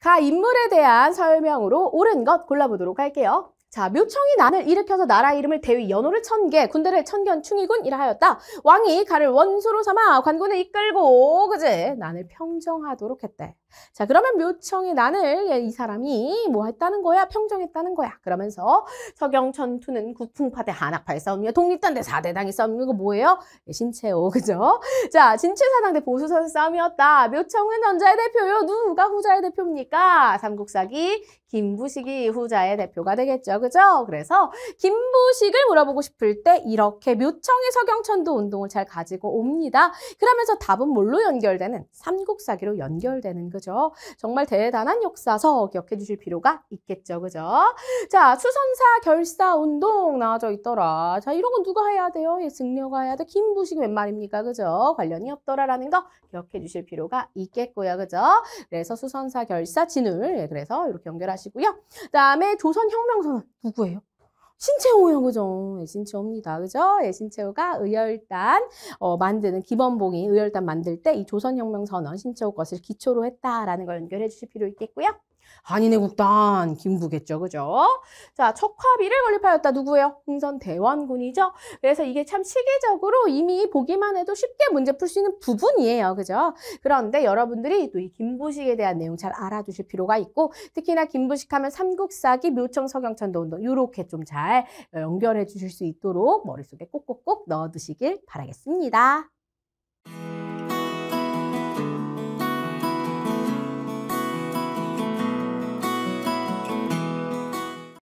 각 인물에 대한 설명으로 옳은 것 골라보도록 할게요. 자, 묘청이 난을 일으켜서 나라 이름을 대위 연호를 천개, 군대를 천견 충의군이라 하였다. 왕이 가를 원수로 삼아 관군을 이끌고 그제 난을 평정하도록 했대. 자, 그러면 묘청이 난을 예, 이 사람이 뭐 했다는 거야? 평정했다는 거야. 그러면서 서경 천투는 구풍파대 한학파의 싸움이야. 독립단대 사대당의 싸움이 이거 뭐예요? 예, 신채호 그죠? 자, 진채사당대보수선 싸움이었다. 묘청은 전자의 대표요. 누가 후자의 대표입니까? 삼국사기 김부식이 후자의 대표가 되겠죠. 그죠? 그래서 김부식을 물어보고 싶을 때 이렇게 묘청의 서경천도 운동을 잘 가지고 옵니다. 그러면서 답은 뭘로 연결되는? 삼국사기로 연결되는 거죠 정말 대단한 역사서 기억해 주실 필요가 있겠죠. 그죠? 자, 수선사 결사 운동 나와져 있더라. 자, 이런 건 누가 해야 돼요? 예, 승려가 해야 돼. 김부식이 웬 말입니까? 그죠? 관련이 없더라라는 거 기억해 주실 필요가 있겠고요. 그죠? 그래서 수선사 결사 진울. 예, 그래서 이렇게 연결하시고요. 그다음에 조선 혁명 선언 누구예요? 신채호예요, 그죠? 예신채호입니다. 그죠? 예신채호가 의열단 어, 만드는 기본봉이 의열단 만들 때 이 조선혁명 선언 신채호 것을 기초로 했다라는 걸 연결해 주실 필요 있겠고요. 한인의 국단 김부겠죠 그죠? 자, 척화비를 건립하였다 누구예요? 흥선 대원군이죠. 그래서 이게 참 시기적으로 이미 보기만 해도 쉽게 문제 풀 수 있는 부분이에요, 그죠? 그런데 여러분들이 또 이 김부식에 대한 내용 잘 알아두실 필요가 있고 특히나 김부식하면 삼국사기, 묘청, 서경천도 운동 이렇게 좀잘 잘 연결해 주실 수 있도록 머릿속에 꼭꼭꼭 넣어 두시길 바라겠습니다.